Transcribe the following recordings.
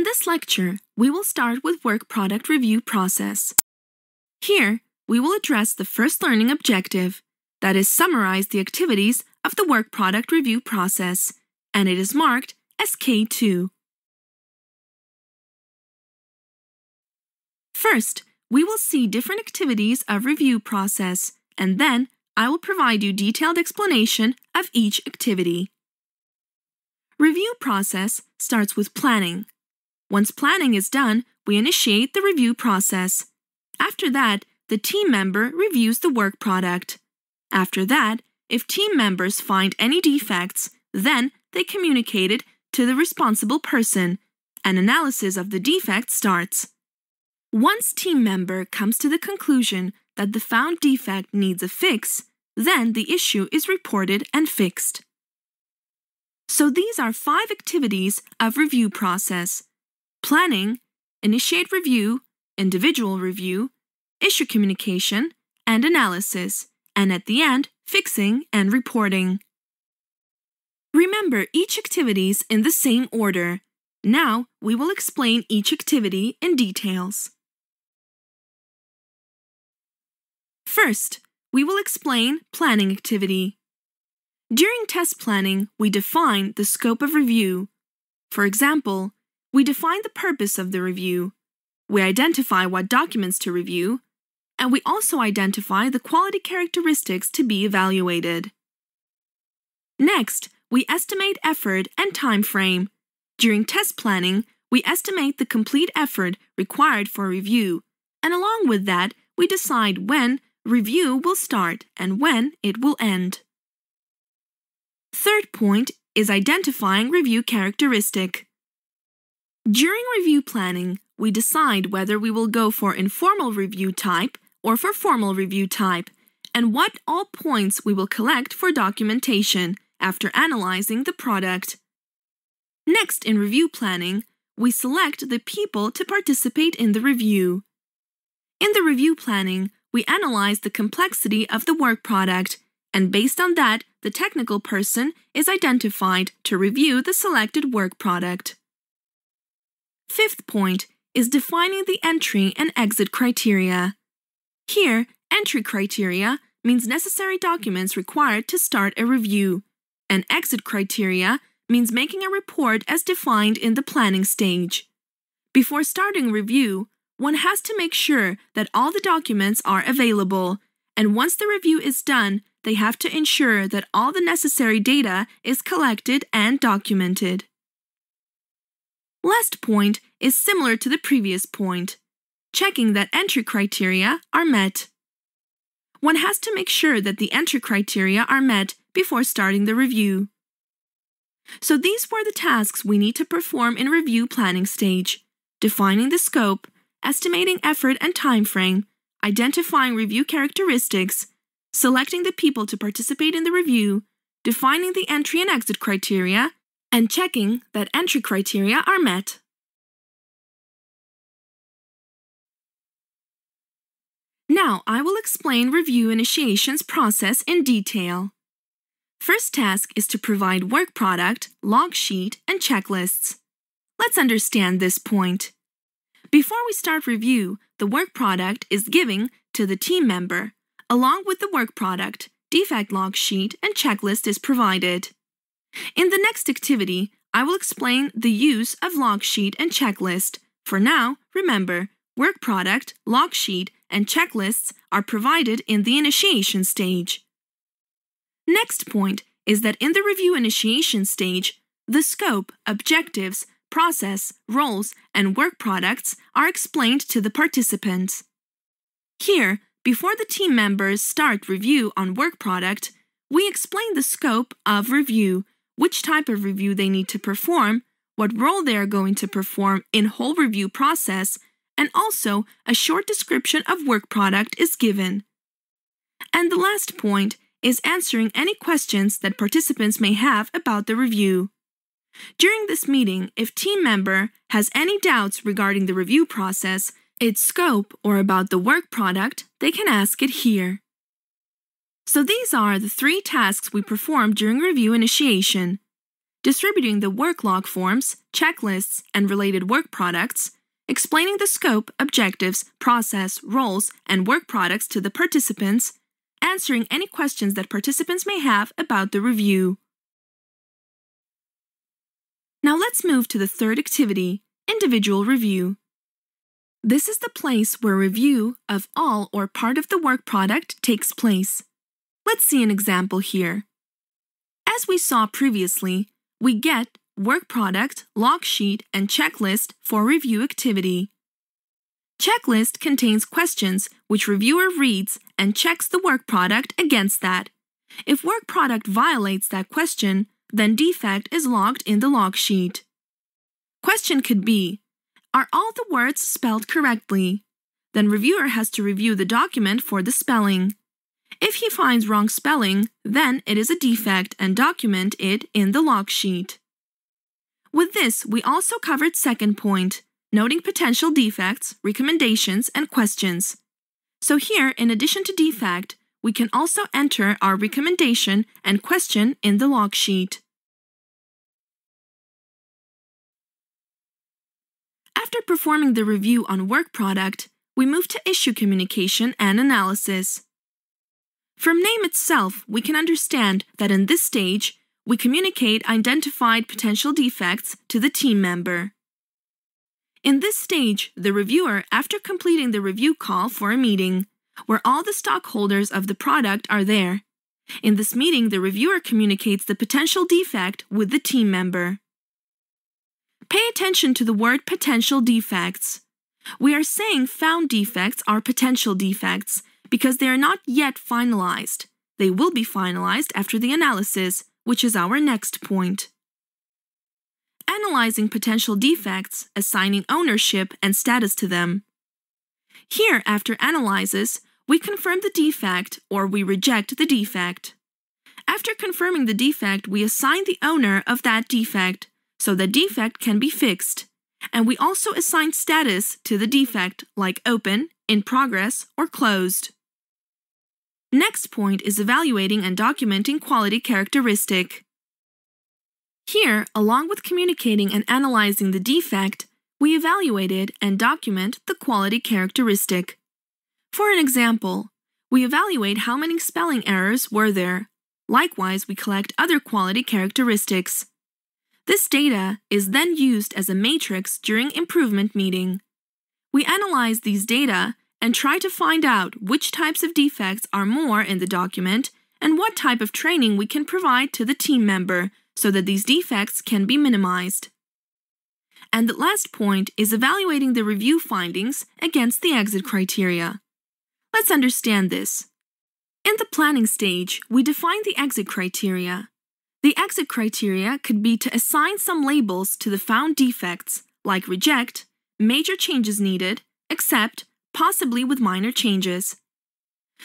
In this lecture, we will start with work product review process. Here, we will address the first learning objective, that is summarize the activities of the work product review process, and it is marked as K2. First, we will see different activities of review process, and then I will provide you detailed explanation of each activity. Review process starts with planning, once planning is done, we initiate the review process. After that, the team member reviews the work product. After that, if team members find any defects, then they communicate it to the responsible person. An analysis of the defect starts. Once team member comes to the conclusion that the found defect needs a fix, then the issue is reported and fixed. So these are five activities of review process planning, initiate review, individual review, issue communication, and analysis, and at the end, fixing and reporting. Remember each activities in the same order. Now, we will explain each activity in details. First, we will explain planning activity. During test planning, we define the scope of review. For example, we define the purpose of the review, we identify what documents to review, and we also identify the quality characteristics to be evaluated. Next, we estimate effort and time frame. During test planning, we estimate the complete effort required for review, and along with that, we decide when review will start and when it will end. Third point is identifying review characteristic. During review planning, we decide whether we will go for informal review type or for formal review type, and what all points we will collect for documentation after analyzing the product. Next, in review planning, we select the people to participate in the review. In the review planning, we analyze the complexity of the work product, and based on that, the technical person is identified to review the selected work product. Fifth point is defining the entry and exit criteria. Here, entry criteria means necessary documents required to start a review, and exit criteria means making a report as defined in the planning stage. Before starting review, one has to make sure that all the documents are available, and once the review is done, they have to ensure that all the necessary data is collected and documented. Last point is similar to the previous point, checking that entry criteria are met. One has to make sure that the entry criteria are met before starting the review. So these were the tasks we need to perform in review planning stage, defining the scope, estimating effort and time frame, identifying review characteristics, selecting the people to participate in the review, defining the entry and exit criteria, and checking that entry criteria are met. Now I will explain review initiation's process in detail. First task is to provide work product, log sheet, and checklists. Let's understand this point. Before we start review, the work product is given to the team member. Along with the work product, defect log sheet and checklist is provided. In the next activity, I will explain the use of log sheet and checklist. For now, remember, work product, log sheet, and checklists are provided in the initiation stage. Next point is that in the review initiation stage, the scope, objectives, process, roles, and work products are explained to the participants. Here, before the team members start review on work product, we explain the scope of review which type of review they need to perform, what role they are going to perform in whole review process, and also a short description of work product is given. And the last point is answering any questions that participants may have about the review. During this meeting, if team member has any doubts regarding the review process, its scope, or about the work product, they can ask it here. So these are the three tasks we perform during review initiation. Distributing the work log forms, checklists, and related work products, explaining the scope, objectives, process, roles, and work products to the participants, answering any questions that participants may have about the review. Now let's move to the third activity, individual review. This is the place where review of all or part of the work product takes place. Let's see an example here. As we saw previously, we get work product, log sheet, and checklist for review activity. Checklist contains questions which reviewer reads and checks the work product against that. If work product violates that question, then defect is logged in the log sheet. Question could be, are all the words spelled correctly? Then reviewer has to review the document for the spelling. If he finds wrong spelling, then it is a defect and document it in the log sheet. With this, we also covered second point, noting potential defects, recommendations, and questions. So here, in addition to defect, we can also enter our recommendation and question in the log sheet. After performing the review on work product, we move to issue communication and analysis. From name itself, we can understand that in this stage, we communicate identified potential defects to the team member. In this stage, the reviewer, after completing the review call for a meeting, where all the stockholders of the product are there, in this meeting, the reviewer communicates the potential defect with the team member. Pay attention to the word potential defects. We are saying found defects are potential defects, because they are not yet finalized. They will be finalized after the analysis, which is our next point. Analyzing potential defects, assigning ownership and status to them. Here, after analysis, we confirm the defect or we reject the defect. After confirming the defect, we assign the owner of that defect, so the defect can be fixed. And we also assign status to the defect, like open, in progress, or closed. Next point is evaluating and documenting quality characteristic. Here, along with communicating and analyzing the defect, we evaluate and document the quality characteristic. For an example, we evaluate how many spelling errors were there. Likewise, we collect other quality characteristics. This data is then used as a matrix during improvement meeting. We analyze these data and try to find out which types of defects are more in the document and what type of training we can provide to the team member so that these defects can be minimized. And the last point is evaluating the review findings against the exit criteria. Let's understand this. In the planning stage, we define the exit criteria. The exit criteria could be to assign some labels to the found defects, like reject, major changes needed, accept, possibly with minor changes.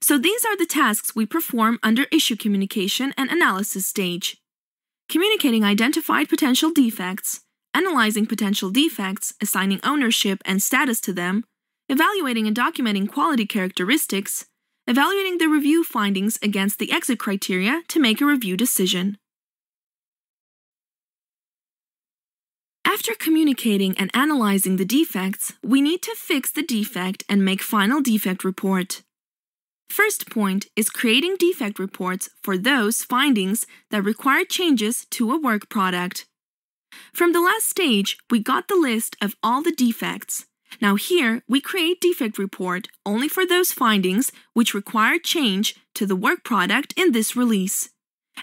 So these are the tasks we perform under issue communication and analysis stage. Communicating identified potential defects, analyzing potential defects, assigning ownership and status to them, evaluating and documenting quality characteristics, evaluating the review findings against the exit criteria to make a review decision. After communicating and analyzing the defects, we need to fix the defect and make final defect report. First point is creating defect reports for those findings that require changes to a work product. From the last stage, we got the list of all the defects. Now here, we create defect report only for those findings which require change to the work product in this release.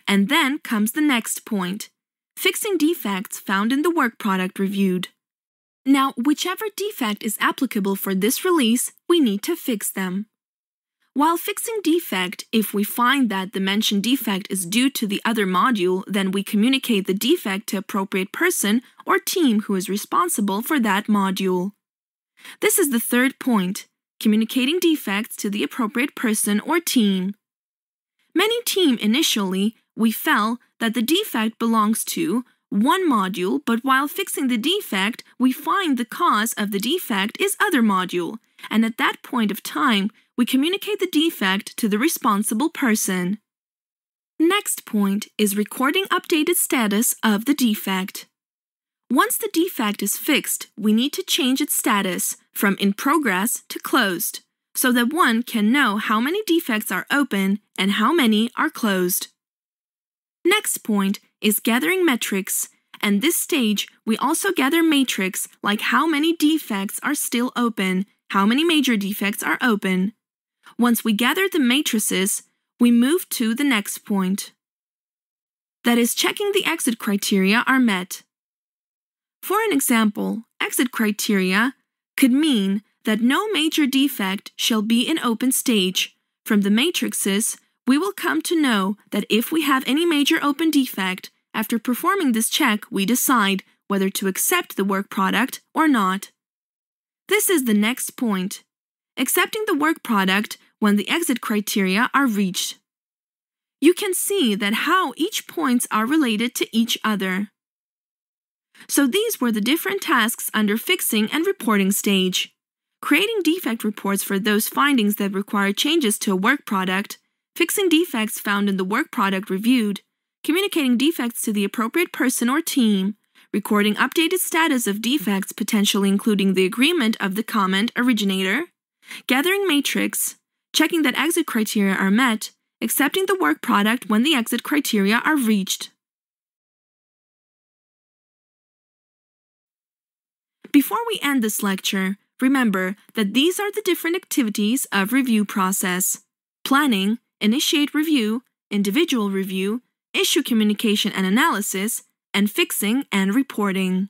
And then comes the next point, fixing defects found in the work product reviewed. Now, whichever defect is applicable for this release, we need to fix them. While fixing defect, if we find that the mentioned defect is due to the other module, then we communicate the defect to appropriate person or team who is responsible for that module. This is the third point, communicating defects to the appropriate person or team. Many team initially we felt that the defect belongs to one module, but while fixing the defect, we find the cause of the defect is other module, and at that point of time, we communicate the defect to the responsible person. Next point is recording updated status of the defect. Once the defect is fixed, we need to change its status from in progress to closed, so that one can know how many defects are open and how many are closed. Next point is gathering metrics, and this stage we also gather matrix like how many defects are still open, how many major defects are open. Once we gather the matrices, we move to the next point. That is checking the exit criteria are met. For an example, exit criteria could mean that no major defect shall be in open stage from the matrices we will come to know that if we have any major open defect, after performing this check, we decide whether to accept the work product or not. This is the next point. Accepting the work product when the exit criteria are reached. You can see that how each points are related to each other. So these were the different tasks under fixing and reporting stage. Creating defect reports for those findings that require changes to a work product, fixing defects found in the work product reviewed, communicating defects to the appropriate person or team, recording updated status of defects potentially including the agreement of the comment originator, gathering matrix, checking that exit criteria are met, accepting the work product when the exit criteria are reached. Before we end this lecture, remember that these are the different activities of review process. Planning, initiate review, individual review, issue communication and analysis, and fixing and reporting.